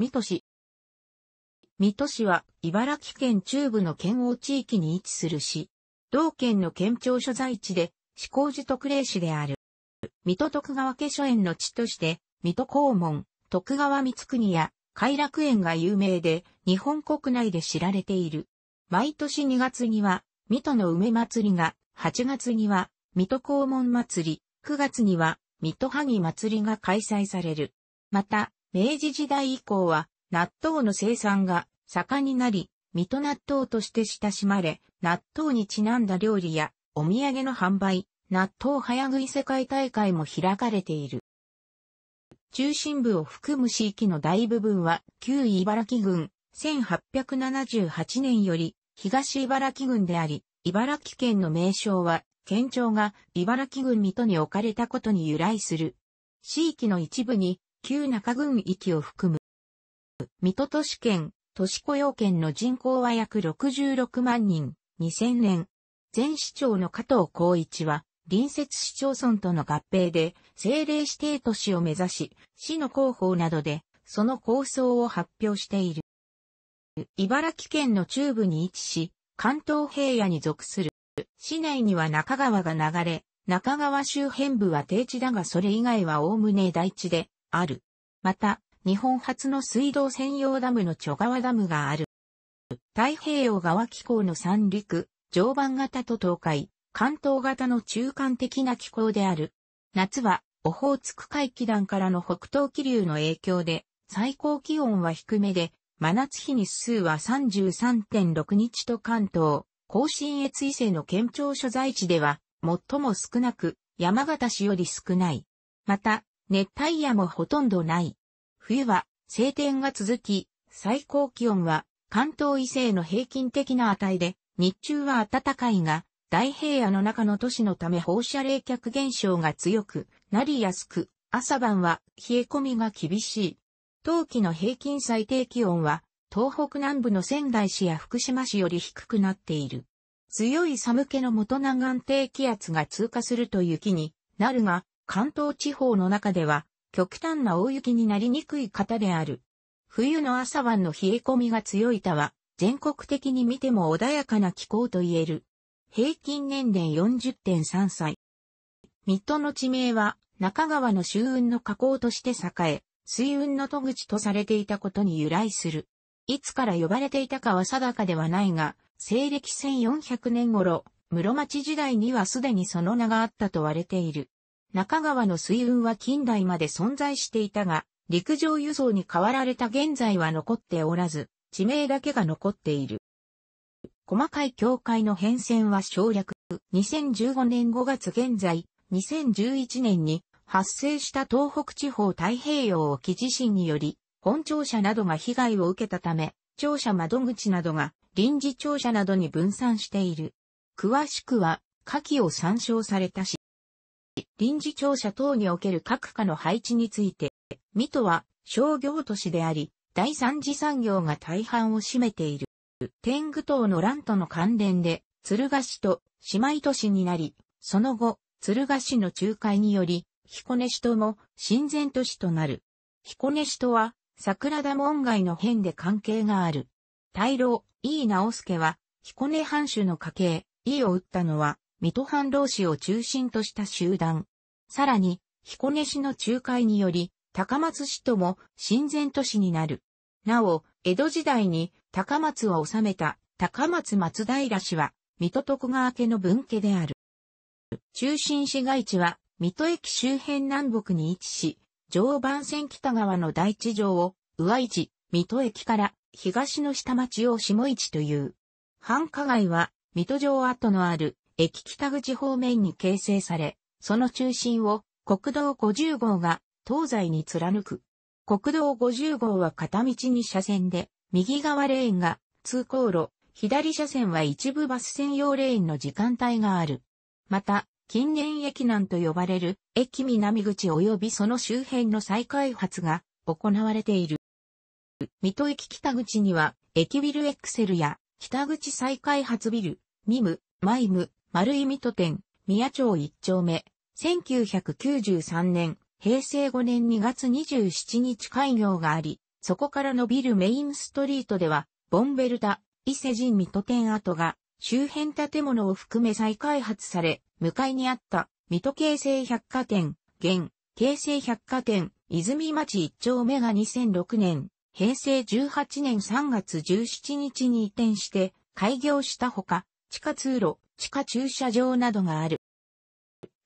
水戸市。水戸市は茨城県中部の県央地域に位置する市。同県の県庁所在地で、市工寺特例市である。水戸徳川家所園の地として、水戸黄門、徳川光国や、快楽園が有名で、日本国内で知られている。毎年2月には、水戸の梅祭りが、8月には、水戸黄門祭り、9月には、水戸萩祭りが開催される。また、明治時代以降は納豆の生産が盛んになり、水戸納豆として親しまれ、納豆にちなんだ料理やお土産の販売、納豆早食い世界大会も開かれている。中心部を含む地域の大部分は旧茨城郡1878年より東茨城郡であり、茨城県の名称は県庁が茨城郡水戸に置かれたことに由来する。地域の一部に旧中郡域を含む。水戸都市圏、都市雇用圏の人口は約66万人、2000年。前市長の加藤光一は、隣接市町村との合併で、政令指定都市を目指し、市の広報などで、その構想を発表している。茨城県の中部に位置し、関東平野に属する。市内には中川が流れ、中川周辺部は低地だがそれ以外は概ね大地で、ある。また、日本初の水道専用ダムの著川ダムがある。太平洋側気候の三陸、常磐型と東海、関東型の中間的な気候である。夏は、オホーツク海気団からの北東気流の影響で、最高気温は低めで、真夏日日数は33.6日と関東、甲信越伊勢の県庁所在地では、最も少なく、山形市より少ない。また、熱帯夜もほとんどない。冬は晴天が続き、最高気温は関東以西の平均的な値で、日中は暖かいが、大平野の中の都市のため放射冷却現象が強くなりやすく、朝晩は冷え込みが厳しい。冬季の平均最低気温は、東北南部の仙台市や福島市より低くなっている。強い寒気の元南岸低気圧が通過すると雪になるが、関東地方の中では、極端な大雪になりにくい方である。冬の朝晩の冷え込みが強いたは、全国的に見ても穏やかな気候と言える。平均年齢40.3歳。水戸の地名は、中川の周運の河口として栄え、水運の戸口とされていたことに由来する。いつから呼ばれていたかは定かではないが、西暦1400年頃、室町時代にはすでにその名があったと割れている。中川の水運は近代まで存在していたが、陸上輸送に変わられた現在は残っておらず、地名だけが残っている。細かい境界の変遷は省略。2015年5月現在、2011年に発生した東北地方太平洋沖地震により、本庁舎などが被害を受けたため、庁舎窓口などが臨時庁舎などに分散している。詳しくは、下記を参照されたし、臨時庁舎等における各課の配置について、水戸は商業都市であり、第三次産業が大半を占めている。天狗島の乱との関連で、鶴ヶ市と姉妹都市になり、その後、鶴ヶ市の仲介により、彦根市とも親善都市となる。彦根市とは、桜田門外の変で関係がある。大老、井伊直輔は、彦根藩主の家系、井を打ったのは、水戸半老市を中心とした集団。さらに、彦根市の仲介により、高松市とも親善都市になる。なお、江戸時代に高松を治めた高松松平氏は、水戸徳川家の分家である。中心市街地は、水戸駅周辺南北に位置し、常磐線北側の大地上を、上市、水戸駅から東の下町を下市という。繁華街は、水戸城跡のある駅北口方面に形成され、その中心を国道50号が東西に貫く。国道50号は片道2車線で、右側レーンが通行路、左車線は一部バス専用レーンの時間帯がある。また、近年駅南と呼ばれる駅南口及びその周辺の再開発が行われている。水戸駅北口には駅ビルエクセルや北口再開発ビル、ミム、マイム、丸井水戸店、宮町一丁目、1993年、平成5年2月27日開業があり、そこから伸びるメインストリートでは、ボンベルタ、伊勢神水戸店跡が、周辺建物を含め再開発され、向かいにあった、水戸京成百貨店、現、京成百貨店、泉町一丁目が2006年、平成18年3月17日に移転して、開業したほか、地下通路、地下駐車場などがある。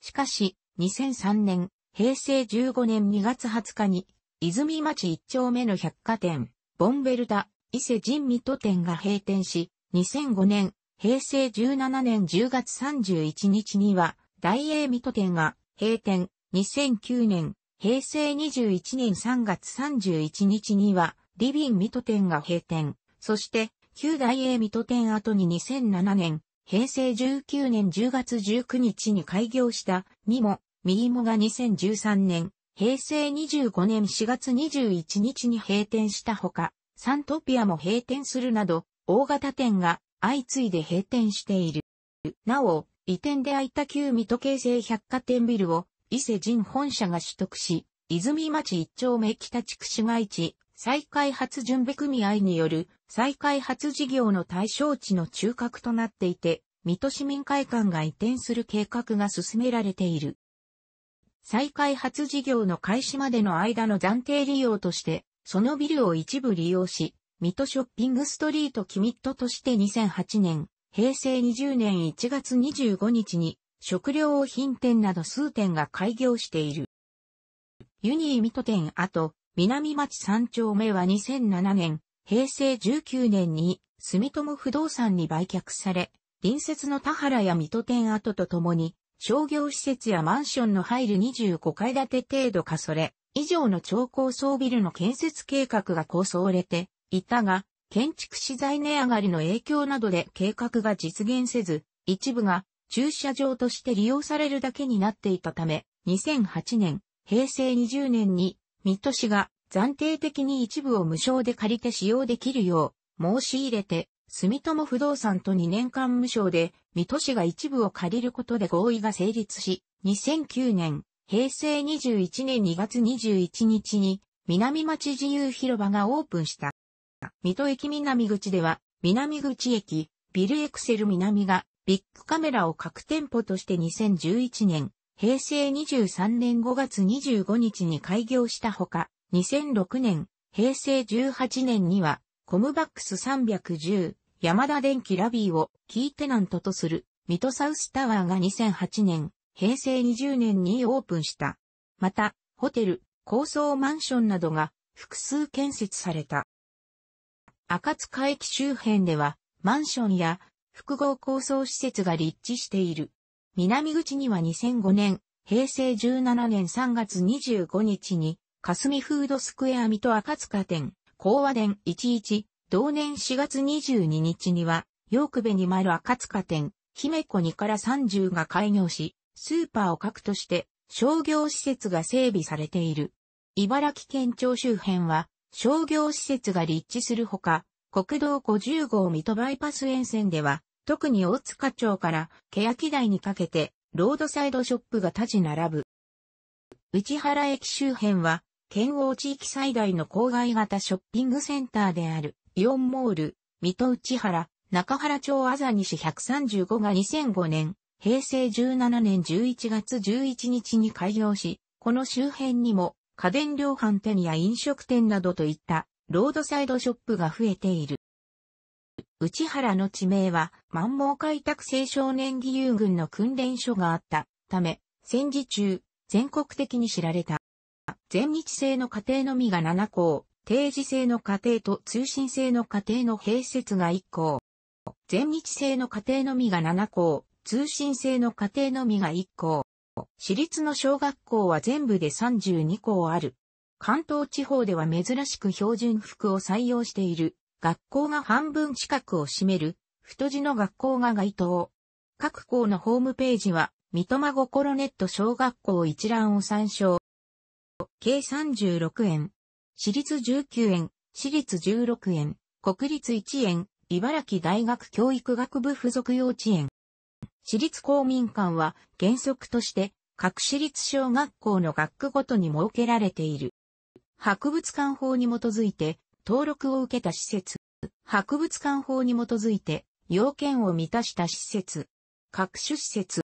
しかし、2003年、平成15年2月20日に、泉町1丁目の百貨店、ボンベルタ、伊勢神水戸店が閉店し、2005年、平成17年10月31日には、大英水戸店が閉店、2009年、平成21年3月31日には、リビン水戸店が閉店、そして、旧大英水戸店後に2007年、平成19年10月19日に開業したミモ、ミイモが2013年、平成25年4月21日に閉店したほか、サントピアも閉店するなど、大型店が相次いで閉店している。なお、移転で空いた旧水戸京成百貨店ビルを伊勢神本社が取得し、泉町一丁目北地区市街地再開発準備組合による再開発事業の対象地の中核となっていて、水戸市民会館が移転する計画が進められている。再開発事業の開始までの間の暫定利用として、そのビルを一部利用し、水戸ショッピングストリートキミットとして2008年、平成20年1月25日に、食料を品店など数店が開業している。ユニー水戸店と、南町三丁目は2007年、平成19年に住友不動産に売却され、隣接の田原や水戸店跡とともに、商業施設やマンションの入る25階建て程度かそれ、以上の超高層ビルの建設計画が構想れていたが、建築資材値上がりの影響などで計画が実現せず、一部が駐車場として利用されるだけになっていたため、2008年、平成20年に、水戸市が暫定的に一部を無償で借りて使用できるよう申し入れて、住友不動産と2年間無償で、水戸市が一部を借りることで合意が成立し、2009年、平成21年2月21日に、南町自由広場がオープンした。水戸駅南口では、南口駅、ビルエクセル南が、ビッグカメラを各店舗として2011年、平成23年5月25日に開業したほか、2006年、平成18年には、コムバックス310、山田電機ラビーをキーテナントとする、ミトサウスタワーが2008年、平成20年にオープンした。また、ホテル、高層マンションなどが複数建設された。赤塚駅周辺では、マンションや複合高層施設が立地している。南口には2005年、平成17年3月25日に、霞フードスクエア水戸赤塚店、高和殿11、同年4月22日には、ヨークベニマル赤塚店、姫子2から30が開業し、スーパーを核として商業施設が整備されている。茨城県庁周辺は商業施設が立地するほか、国道50号水戸バイパス沿線では、特に大塚町から欅台にかけて、ロードサイドショップが立ち並ぶ。内原駅周辺は、県央地域最大の郊外型ショッピングセンターである、イオンモール、水戸内原、中原町あざ西135が2005年、平成17年11月11日に開業し、この周辺にも家電量販店や飲食店などといったロードサイドショップが増えている。内原の地名は満毛開拓青少年義勇軍の訓練所があったため、戦時中、全国的に知られた。全日制の家庭のみが7校、定時制の家庭と通信制の家庭の併設が1校。全日制の家庭のみが7校、通信制の家庭のみが1校。私立の小学校は全部で32校ある。関東地方では珍しく標準服を採用している。学校が半分近くを占める、太字の学校が該当。各校のホームページは、三笘心ネット小学校一覧を参照。計36円。私立19円、私立16円、国立1円、茨城大学教育学部附属幼稚園。私立公民館は原則として各私立小学校の学区ごとに設けられている。博物館法に基づいて登録を受けた施設。博物館法に基づいて要件を満たした施設。各種施設。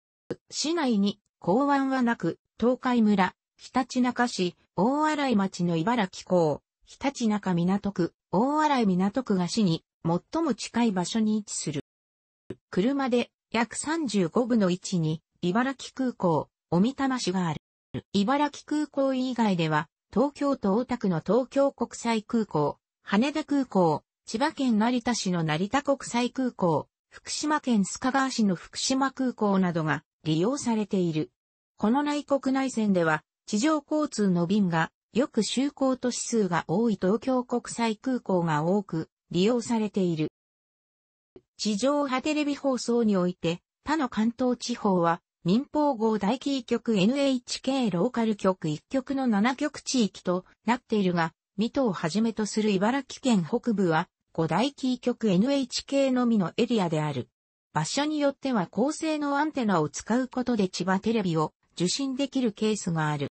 市内に港湾はなく、東海村、ひたちなか市、大洗町の茨城港、ひたちなか港区、大洗港区が市に最も近い場所に位置する。車で約35分の位置に茨城空港、小美玉市がある。茨城空港以外では、東京都大田区の東京国際空港、羽田空港、千葉県成田市の成田国際空港、福島県須賀川市の福島空港などが利用されている。この内国内線では、地上交通の便が、よく就航都市数が多い東京国際空港が多く利用されている。地上波テレビ放送において、他の関東地方は、民放号大キー局 NHK ローカル局1局の7局地域となっているが、水戸をはじめとする茨城県北部は、5大キー局 NHK のみのエリアである。場所によっては高性能アンテナを使うことで千葉テレビを受信できるケースがある。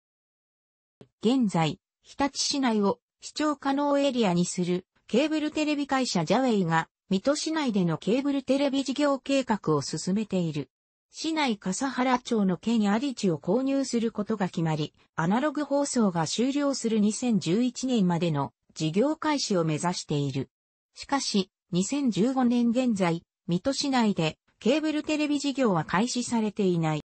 現在、日立市内を視聴可能エリアにするケーブルテレビ会社ジャウェイが、水戸市内でのケーブルテレビ事業計画を進めている。市内笠原町の県あり地を購入することが決まり、アナログ放送が終了する2011年までの事業開始を目指している。しかし、2015年現在、水戸市内でケーブルテレビ事業は開始されていない。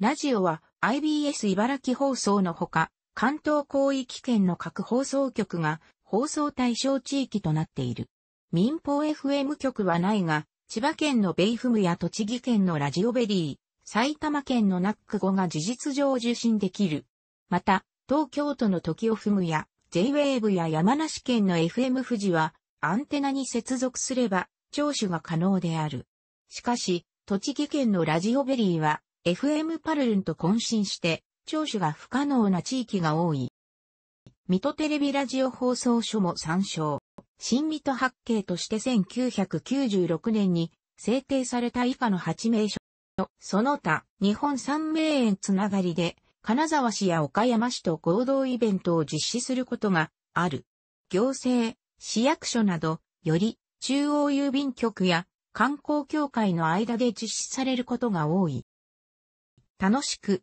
ラジオは IBS 茨城放送のほか、関東広域圏の各放送局が放送対象地域となっている。民放 FM 局はないが、千葉県のベイフムや栃木県のラジオベリー、埼玉県のナック5が事実上受信できる。また、東京都の時オフムや、J-Wave や山梨県の FM 富士は、アンテナに接続すれば、聴取が可能である。しかし、栃木県のラジオベリーは、FM パルルンと混信して、聴取が不可能な地域が多い。水戸テレビラジオ放送所も参照。新水戸八景として1996年に制定された以下の8名所。その他、日本三名園つながりで、金沢市や岡山市と合同イベントを実施することがある。行政、市役所など、より中央郵便局や観光協会の間で実施されることが多い。楽しく、